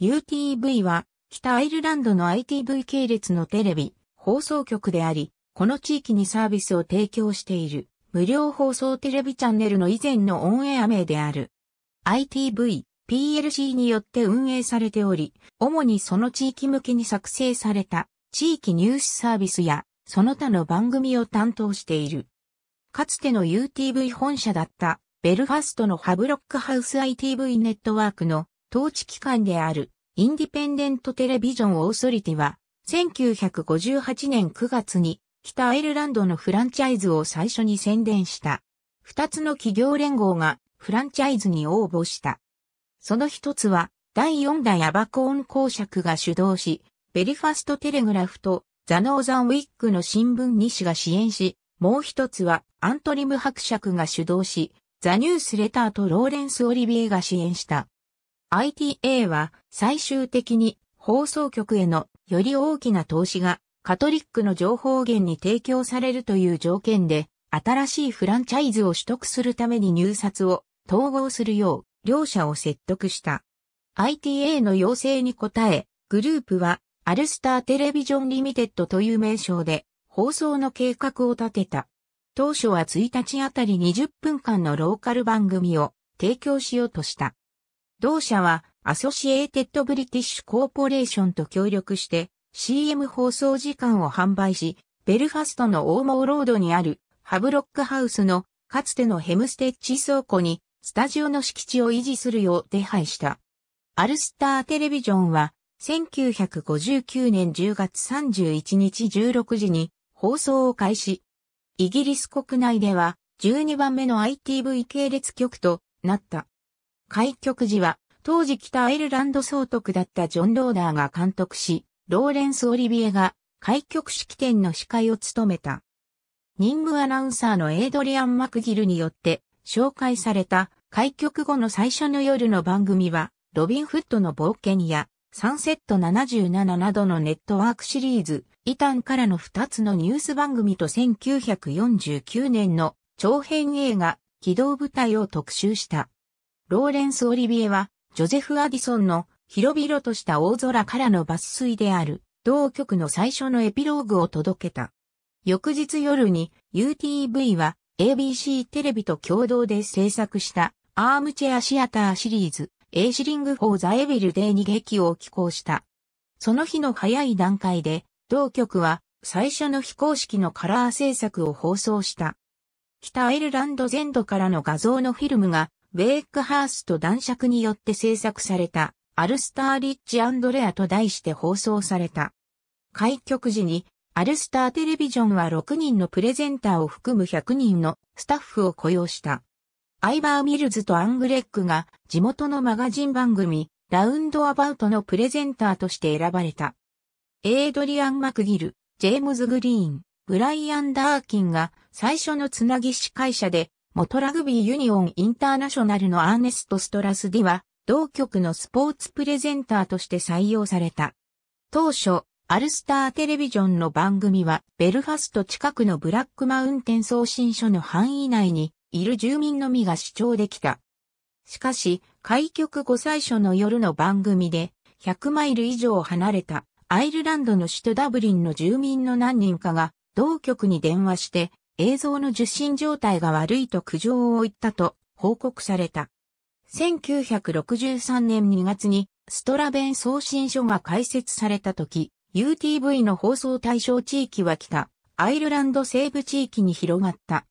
UTV は北アイルランドの ITV 系列のテレビ、放送局であり、この地域にサービスを提供している無料放送テレビチャンネルの以前のオンエア名である。ITV、PLC によって運営されており、主にその地域向けに作成された地域ニュースサービスやその他の番組を担当している。かつての UTV 本社だったベルファストのハブロックハウス ITV ネットワークの統治機関であるインディペンデントテレビジョンオーソリティは1958年9月に北アイルランドのフランチャイズを最初に宣伝した。二つの企業連合がフランチャイズに応募した。その一つは第四代アバコーン公爵が主導し、ベリファストテレグラフとザノーザンウィックの新聞2紙が支援し、もう一つはアントリム伯爵が主導し、ザニュースレターとローレンス・オリビエが支援した。ITA は最終的に放送局へのより大きな投資がカトリックの情報源に提供されるという条件で新しいフランチャイズを取得するために入札を統合するよう両者を説得した。ITA の要請に応え、グループはアルスターテレビジョンリミテッドという名称で放送の計画を立てた。当初は1日あたり20分間のローカル番組を提供しようとした。同社はアソシエーテッドブリティッシュコーポレーションと協力して CM 放送時間を販売し、ベルファストのオーモーロードにあるハブロックハウスのかつてのヘムステッチ倉庫にスタジオの敷地を維持するよう手配した。アルスターテレビジョンは1959年10月31日16時に放送を開始。イギリス国内では12番目の ITV 系列局となった。開局時は、当時北アイルランド総督だったジョン・ローダーが監督し、ローレンス・オリビエが開局式典の司会を務めた。任務アナウンサーのエイドリアン・マクギルによって紹介された開局後の最初の夜の番組は、ロビン・フットの冒険や、サンセット77などのネットワークシリーズ、イタンからの2つのニュース番組と1949年の長編映画、機動部隊を特集した。ローレンス・オリビエは、ジョゼフ・アディソンの広々とした大空からの抜粋である、同局の最初のエピローグを届けた。翌日夜に UTV は ABC テレビと共同で制作したアームチェアシアターシリーズ、エイシリング・フォー・ザ・エビルデイに劇を寄稿した。その日の早い段階で、同局は最初の非公式のカラー制作を放送した。北アイルランド全土からの画像のフィルムがベイクハースト男爵によって制作された、アルスター・リッチ・アンドレアと題して放送された。開局時に、アルスター・テレビジョンは6人のプレゼンターを含む100人のスタッフを雇用した。アイバー・ミルズとアングレックが地元のマガジン番組、ラウンドアバウトのプレゼンターとして選ばれた。エイドリアン・マクギル、ジェームズ・グリーン、ブライアン・ダーキンが最初のつなぎ司会者で元ラグビーユニオンインターナショナルのアーネスト・ストラスディは、同局のスポーツプレゼンターとして採用された。当初、アルスターテレビジョンの番組は、ベルファスト近くのブラックマウンテン送信所の範囲内にいる住民のみが視聴できた。しかし、開局後最初の夜の番組で、100マイル以上離れたアイルランドの首都ダブリンの住民の何人かが、同局に電話して、映像の受信状態が悪いと苦情を言ったと報告された。1963年2月にストラベン送信所が開設された時、UTV の放送対象地域は北、アイルランド西部地域に広がった。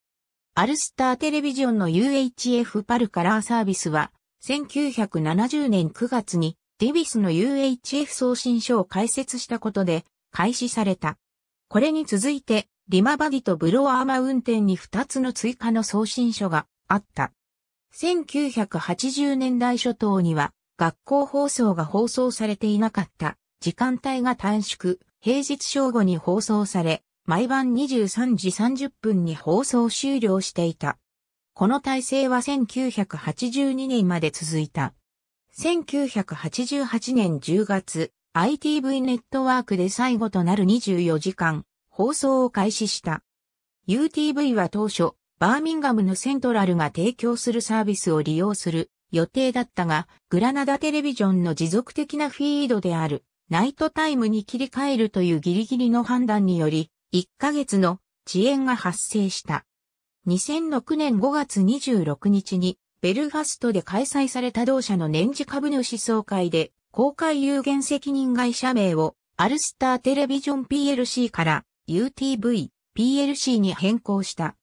アルスターテレビジョンの UHF パルカラーサービスは、1970年9月にディビスの UHF 送信所を開設したことで開始された。これに続いてリマバディとブロアーマウンテンに2つの追加の送信書があった。1980年代初頭には学校放送が放送されていなかった時間帯が短縮、平日正午に放送され、毎晩23時30分に放送終了していた。この体制は1982年まで続いた。1988年10月、ITV ネットワークで最後となる24時間放送を開始した。UTV は当初、バーミンガムのセントラルが提供するサービスを利用する予定だったが、グラナダテレビジョンの持続的なフィードである、ナイトタイムに切り替えるというギリギリの判断により、1ヶ月の遅延が発生した。2006年5月26日に、ベルファストで開催された同社の年次株主総会で、公開有限責任会社名を、アルスターテレビジョン PLC から UTV、PLC に変更した。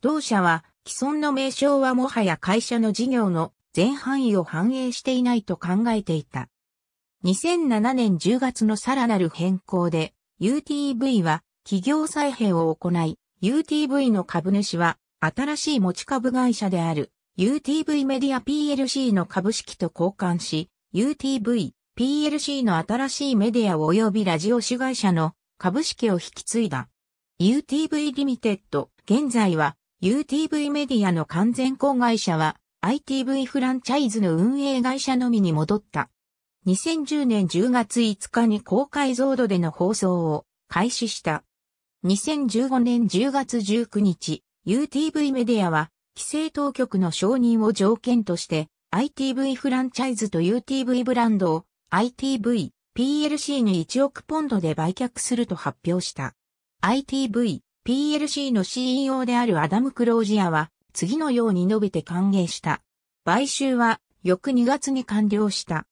同社は、既存の名称はもはや会社の事業の全範囲を反映していないと考えていた。2007年10月のさらなる変更で、UTV は企業再編を行い、UTV の株主は新しい持ち株会社である UTV メディア PLC の株式と交換し、UTV、PLC の新しいメディア及びラジオ主会社の株式を引き継いだ。UTV リミテッド、現在は UTV メディアの完全子会社は ITV フランチャイズの運営会社のみに戻った。2010年10月5日に高解像度での放送を開始した。2015年10月19日、UTV メディアは規制当局の承認を条件として ITV フランチャイズと UTV ブランドを ITV PLC に1億ポンドで売却すると発表した。ITV、PLC の CEO であるアダム・クロージアは、次のように述べて歓迎した。買収は、翌2月に完了した。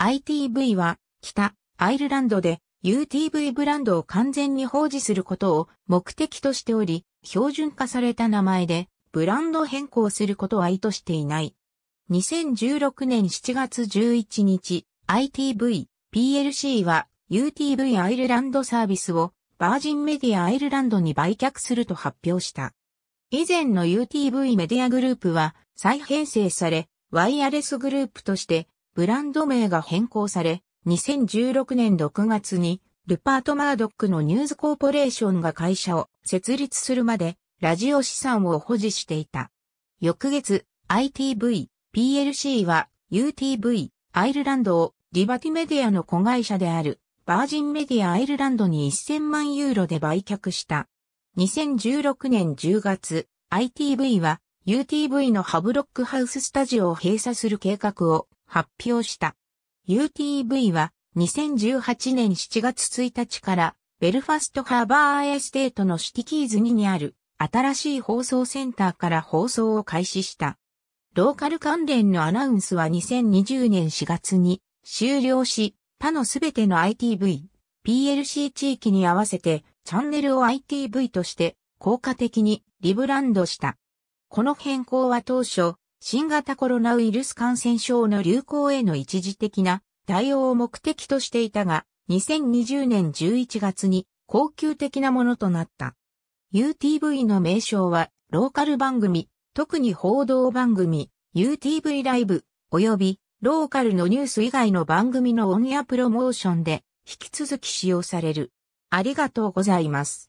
ITV は、北、アイルランドで、UTV ブランドを完全に保持することを目的としており、標準化された名前で、ブランド変更することは意図していない。2016年7月11日、ITV、PLC は UTV アイルランドサービスをバージンメディアアイルランドに売却すると発表した。以前の UTV メディアグループは再編成され、ワイヤレスグループとしてブランド名が変更され、2016年6月にルパート・マードックのニューズコーポレーションが会社を設立するまでラジオ資産を保持していた。翌月、ITV、PLC は UTV、アイルランドをリバティメディアの子会社である、バージンメディアアイルランドに1000万ユーロで売却した。2016年10月、ITV は UTV のハブロックハウススタジオを閉鎖する計画を発表した。UTV は2018年7月1日からベルファストハーバーエステートのシティキーズ2にある新しい放送センターから放送を開始した。ローカル関連のアナウンスは2020年4月に終了し、他のすべての ITV、PLC 地域に合わせてチャンネルを ITV として効果的にリブランドした。この変更は当初、新型コロナウイルス感染症の流行への一時的な対応を目的としていたが、2020年11月に高級的なものとなった。UTV の名称は、ローカル番組、特に報道番組、UTV ライブ、及びローカルのニュース以外の番組のオンエアプロモーションで引き続き使用される。ありがとうございます。